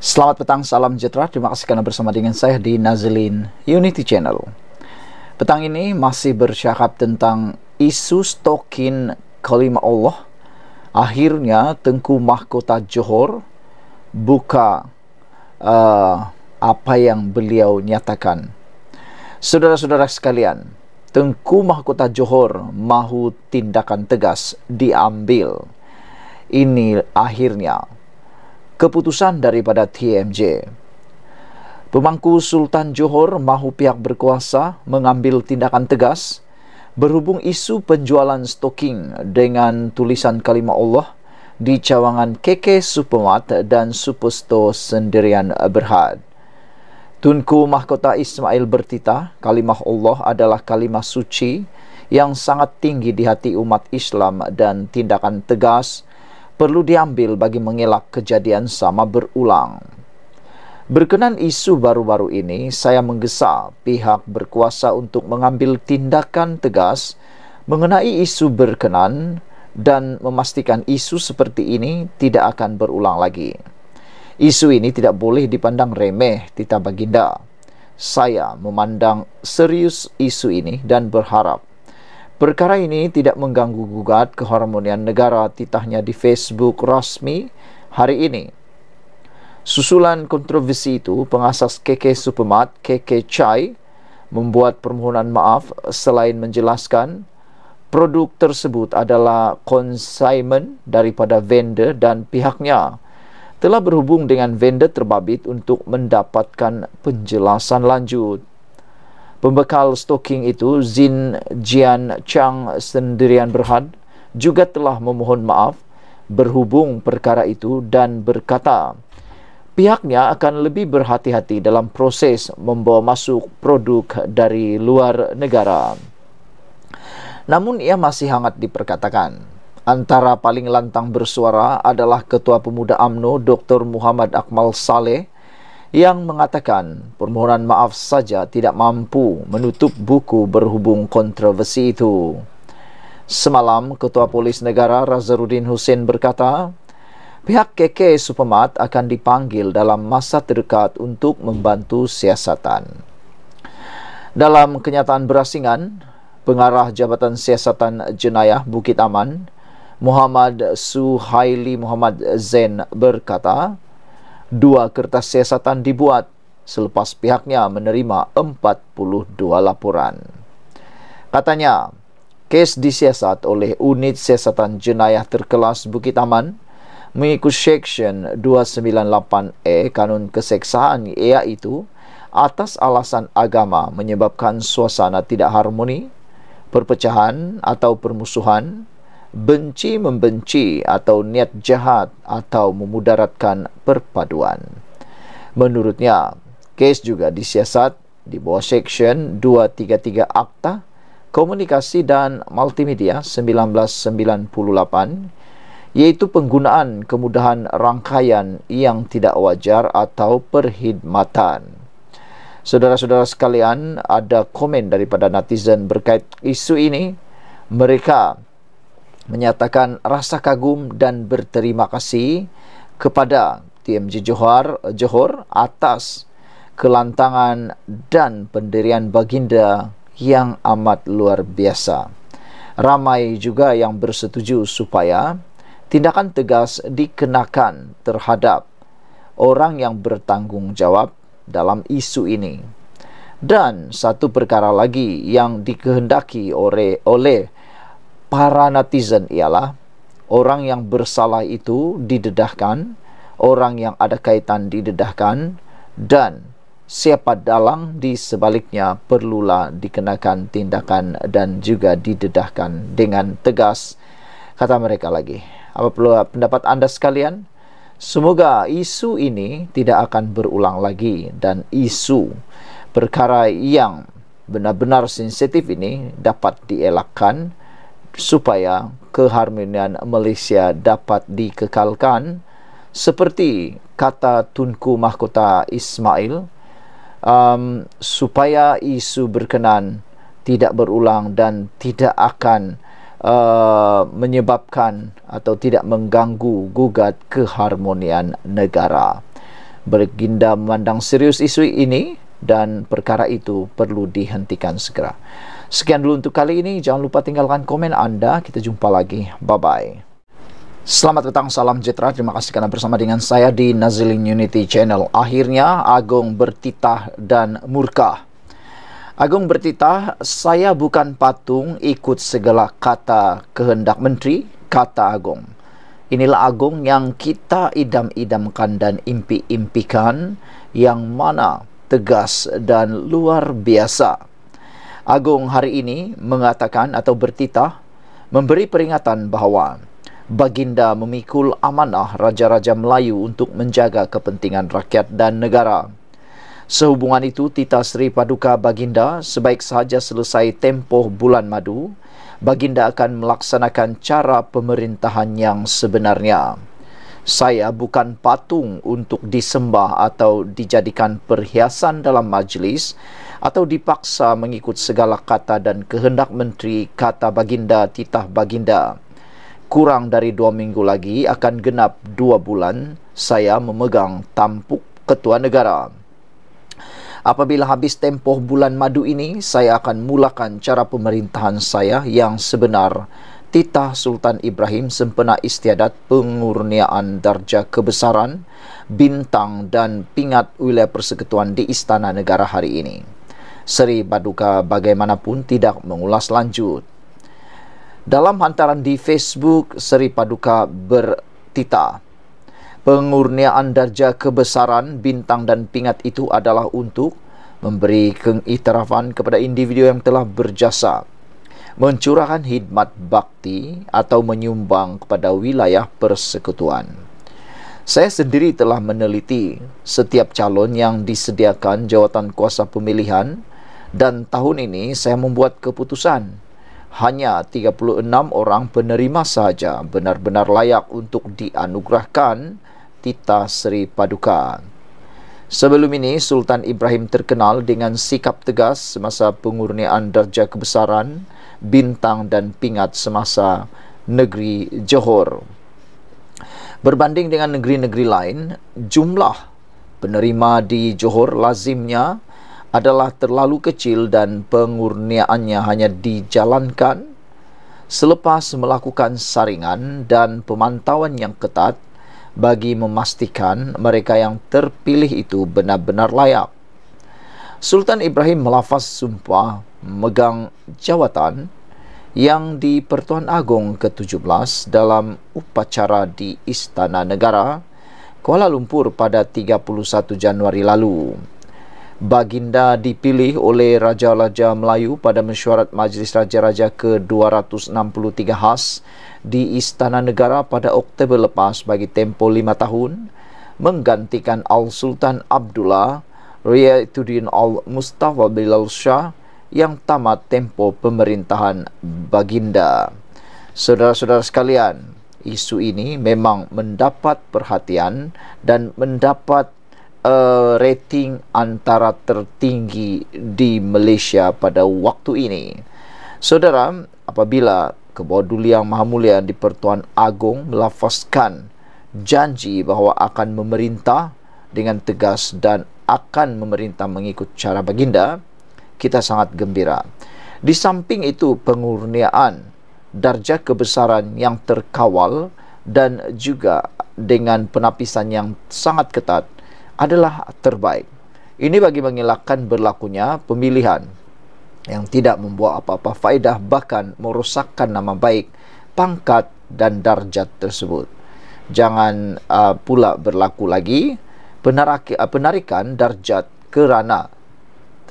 Selamat petang, salam sejahtera. Terima kasih kerana bersama dengan saya di Nazlin Unity Channel. Petang ini masih bercakap tentang isu stokin kalimah Allah. Akhirnya Tengku Mahkota Johor buka uh, apa yang beliau nyatakan. Saudara-saudara sekalian, Tengku Mahkota Johor mahu tindakan tegas diambil. Ini akhirnya keputusan daripada TMJ. Pemangku Sultan Johor mahu pihak berkuasa mengambil tindakan tegas berhubung isu penjualan stoking dengan tulisan kalimah Allah di cawangan KK Supermat dan Supesto Sendirian Berhad. Tunku Mahkota Ismail bertita, kalimah Allah adalah kalimah suci yang sangat tinggi di hati umat Islam dan tindakan tegas perlu diambil bagi mengelak kejadian sama berulang. Berkenan isu baru-baru ini, saya menggesa pihak berkuasa untuk mengambil tindakan tegas mengenai isu berkenan dan memastikan isu seperti ini tidak akan berulang lagi. Isu ini tidak boleh dipandang remeh, Tita Baginda. Saya memandang serius isu ini dan berharap Perkara ini tidak mengganggu gugat keharmonian negara titahnya di Facebook rasmi hari ini. Susulan kontroversi itu, pengasas KK Supermart KK Chai membuat permohonan maaf selain menjelaskan produk tersebut adalah consignment daripada vendor dan pihaknya telah berhubung dengan vendor terbabit untuk mendapatkan penjelasan lanjut. Pembekal stoking itu, Zin Jian Chang sendirian berhad, juga telah memohon maaf berhubung perkara itu dan berkata, pihaknya akan lebih berhati-hati dalam proses membawa masuk produk dari luar negara. Namun ia masih hangat diperkatakan. Antara paling lantang bersuara adalah Ketua Pemuda AMNO Dr. Muhammad Akmal Saleh, yang mengatakan permohonan maaf saja tidak mampu menutup buku berhubung kontroversi itu. Semalam, Ketua Polis Negara Razaruddin Hussein berkata, pihak KK Supermart akan dipanggil dalam masa terdekat untuk membantu siasatan. Dalam kenyataan berasingan, Pengarah Jabatan Siasatan Jenayah Bukit Aman, Muhammad Suhaili Muhammad Zain berkata, dua kertas siasatan dibuat selepas pihaknya menerima 42 laporan. Katanya, kes disiasat oleh unit siasatan jenayah terkelas Bukit Aman mengikut Seksyen 298A e Kanun Keseksaan ia itu atas alasan agama menyebabkan suasana tidak harmoni, perpecahan atau permusuhan benci membenci atau niat jahat atau memudaratkan perpaduan. Menurutnya, kes juga disiasat di bawah Seksyen 233 Akta Komunikasi dan Multimedia 1998 yaitu penggunaan kemudahan rangkaian yang tidak wajar atau perkhidmatan. Saudara-saudara sekalian, ada komen daripada netizen berkait isu ini. Mereka menyatakan rasa kagum dan berterima kasih kepada TMJ Johor Johor atas kelantangan dan pendirian baginda yang amat luar biasa. Ramai juga yang bersetuju supaya tindakan tegas dikenakan terhadap orang yang bertanggungjawab dalam isu ini. Dan satu perkara lagi yang dikehendaki oleh oleh para netizen ialah orang yang bersalah itu didedahkan, orang yang ada kaitan didedahkan dan siapa dalang di sebaliknya perlulah dikenakan tindakan dan juga didedahkan dengan tegas kata mereka lagi. Apa perlu pendapat anda sekalian? Semoga isu ini tidak akan berulang lagi dan isu perkara yang benar-benar sensitif ini dapat dielakkan supaya keharmonian Malaysia dapat dikekalkan seperti kata Tunku Mahkota Ismail um, supaya isu berkenan tidak berulang dan tidak akan uh, menyebabkan atau tidak mengganggu gugat keharmonian negara. Berginda memandang serius isu ini, dan perkara itu perlu dihentikan segera. Sekian dulu untuk kali ini. Jangan lupa tinggalkan komen anda. Kita jumpa lagi. Bye-bye. Selamat datang, salam jetra. Terima kasih karena bersama dengan saya di Nazilin Unity Channel. Akhirnya, Agung bertitah dan murka. Agung bertitah, saya bukan patung ikut segala kata kehendak menteri, kata Agung. Inilah Agung yang kita idam-idamkan dan impi-impikan yang mana tegas dan luar biasa. Agung hari ini mengatakan atau bertitah memberi peringatan bahawa baginda memikul amanah raja-raja Melayu untuk menjaga kepentingan rakyat dan negara. Sehubungan itu Tita Sri Paduka Baginda sebaik sahaja selesai tempoh bulan madu, Baginda akan melaksanakan cara pemerintahan yang sebenarnya saya bukan patung untuk disembah atau dijadikan perhiasan dalam majlis atau dipaksa mengikut segala kata dan kehendak menteri kata baginda titah baginda kurang dari dua minggu lagi akan genap dua bulan saya memegang tampuk ketua negara apabila habis tempoh bulan madu ini saya akan mulakan cara pemerintahan saya yang sebenar titah Sultan Ibrahim sempena istiadat pengurniaan darjah kebesaran, bintang dan pingat wilayah persekutuan di Istana Negara hari ini. Seri Baduka bagaimanapun tidak mengulas lanjut. Dalam hantaran di Facebook, Seri Paduka bertita. Pengurniaan darjah kebesaran, bintang dan pingat itu adalah untuk memberi keiktirafan kepada individu yang telah berjasa mencurahkan hidmat bakti atau menyumbang kepada wilayah persekutuan. Saya sendiri telah meneliti setiap calon yang disediakan jawatan kuasa pemilihan dan tahun ini saya membuat keputusan hanya 36 orang penerima sahaja benar-benar layak untuk dianugerahkan Tita Sri Paduka. Sebelum ini, Sultan Ibrahim terkenal dengan sikap tegas semasa pengurniaan darjah kebesaran bintang dan pingat semasa negeri Johor. Berbanding dengan negeri-negeri lain, jumlah penerima di Johor lazimnya adalah terlalu kecil dan pengurniaannya hanya dijalankan selepas melakukan saringan dan pemantauan yang ketat bagi memastikan mereka yang terpilih itu benar-benar layak. Sultan Ibrahim melafaz sumpah megang jawatan yang di Pertuan Agong ke-17 dalam upacara di Istana Negara Kuala Lumpur pada 31 Januari lalu. Baginda dipilih oleh Raja-Raja Melayu pada mesyuarat Majlis Raja-Raja ke-263 khas di Istana Negara pada Oktober lepas bagi tempoh lima tahun menggantikan Al-Sultan Abdullah Riyaduddin Al-Mustafa Bilal Shah yang tamat tempo pemerintahan baginda. Saudara-saudara sekalian, isu ini memang mendapat perhatian dan mendapat uh, rating antara tertinggi di Malaysia pada waktu ini. Saudara, apabila Kebodulian Yang Maha Mulia di Pertuan Agong melafazkan janji bahawa akan memerintah dengan tegas dan akan memerintah mengikut cara baginda, kita sangat gembira. Di samping itu pengurniaan darjah kebesaran yang terkawal dan juga dengan penapisan yang sangat ketat adalah terbaik. Ini bagi mengelakkan berlakunya pemilihan yang tidak membawa apa-apa faedah bahkan merosakkan nama baik, pangkat dan darjat tersebut. Jangan uh, pula berlaku lagi penarik, uh, penarikan darjat kerana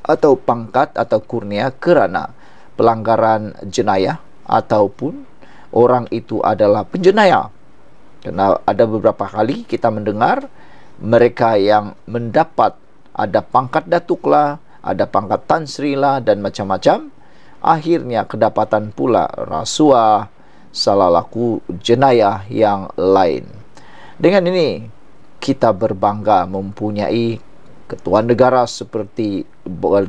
atau pangkat atau kurnia kerana pelanggaran jenayah ataupun orang itu adalah penjenayah. Kerana ada beberapa kali kita mendengar mereka yang mendapat ada pangkat datuklah, ada pangkat tan sri lah dan macam-macam akhirnya kedapatan pula rasuah salah laku jenayah yang lain. Dengan ini kita berbangga mempunyai Ketua negara seperti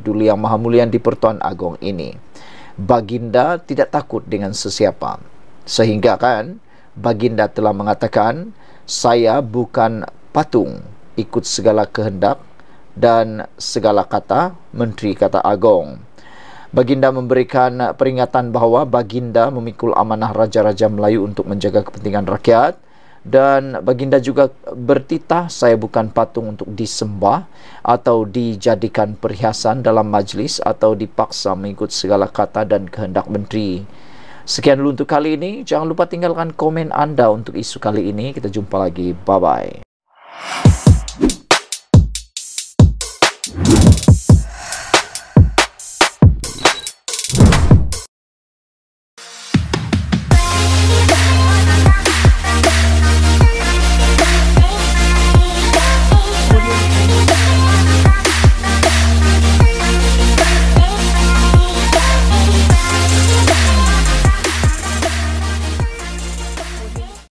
Duli Yang Maha Mulia di Pertuan Agong ini. Baginda tidak takut dengan sesiapa. Sehingga kan Baginda telah mengatakan saya bukan patung ikut segala kehendak dan segala kata menteri kata agong. Baginda memberikan peringatan bahawa Baginda memikul amanah raja-raja Melayu untuk menjaga kepentingan rakyat dan baginda juga bertitah saya bukan patung untuk disembah atau dijadikan perhiasan dalam majlis atau dipaksa mengikut segala kata dan kehendak menteri. Sekian dulu untuk kali ini. Jangan lupa tinggalkan komen anda untuk isu kali ini. Kita jumpa lagi. Bye-bye.